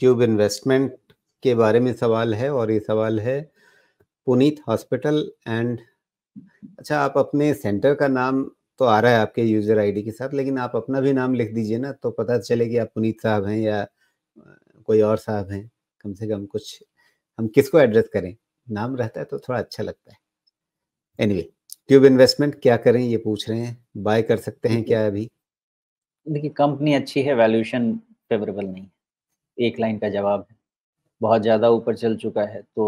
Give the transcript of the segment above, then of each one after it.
tube investment के बारे में सवाल है और ये सवाल है पुनीत हॉस्पिटल एंड अच्छा आप अपने सेंटर का नाम तो आ रहा है आपके यूजर आईडी के साथ लेकिन आप अपना भी नाम लिख दीजिए ना तो पता चले कि आप पुनीत साहब हैं या कोई और साहब हैं कम से कम कुछ हम किसको एड्रेस करें नाम रहता है तो थोड़ा अच्छा लगता है एनीवे anyway, ट्यूब इन्वेस्टमेंट क्या करें ये पूछ रहे हैं बाय कर सकते हैं क्या अभी देखिए कंपनी अच्छी है वैल्यूएशन फेवरेबल नहीं है एक लाइन का जवाब है बहुत ज़्यादा ऊपर चल चुका है तो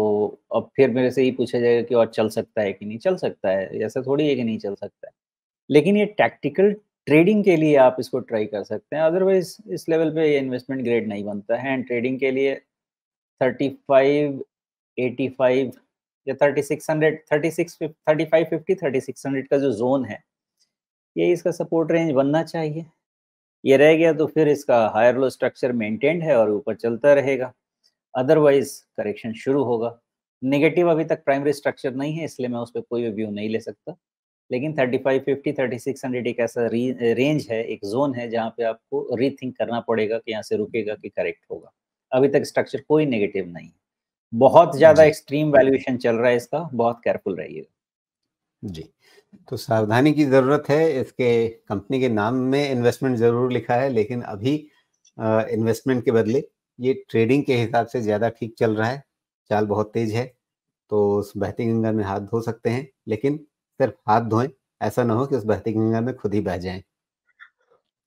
अब फिर मेरे से ही पूछा जाएगा कि और चल सकता है कि नहीं चल सकता है ऐसा थोड़ी है कि नहीं चल सकता है लेकिन ये टैक्टिकल ट्रेडिंग के लिए आप इसको ट्राई कर सकते हैं अदरवाइज इस लेवल पे ये इन्वेस्टमेंट ग्रेड नहीं बनता है एंड ट्रेडिंग के लिए थर्टी फाइव एटी फाइव या thirty six hundred thirty six thirty five fifty thirty six hundred का जो जोन है ये इसका सपोर्ट रेंज बनना चाहिए ये रह गया तो फिर इसका हायर लो स्ट्रक्चर मेंटेन्ड है और ऊपर चलता रहेगा अदरवाइज करेक्शन शुरू होगा नेगेटिव अभी तक प्राइमरी स्ट्रक्चर नहीं है इसलिए मैं उस पर कोई व्यू नहीं ले सकता लेकिन 35, 50, 3600 एक ऐसा रेंज है एक जोन है जहाँ पे आपको रीथिंक करना पड़ेगा कि यहाँ से रुकेगा कि करेक्ट होगा अभी तक स्ट्रक्चर कोई नेगेटिव नहीं है बहुत ज्यादा एक्सट्रीम वैल्यूएशन चल रहा है इसका बहुत केयरफुल रहिएगा जी तो सावधानी की जरूरत है इसके कंपनी के नाम में इन्वेस्टमेंट जरूर लिखा है लेकिन अभी इन्वेस्टमेंट के बदले ये ट्रेडिंग के हिसाब से ज़्यादा ठीक चल रहा है चाल बहुत तेज है तो उस बहती गंगा में हाथ धो सकते हैं लेकिन सिर्फ हाथ धोएं ऐसा ना हो कि उस बहती गंगा में खुद ही बह जाएं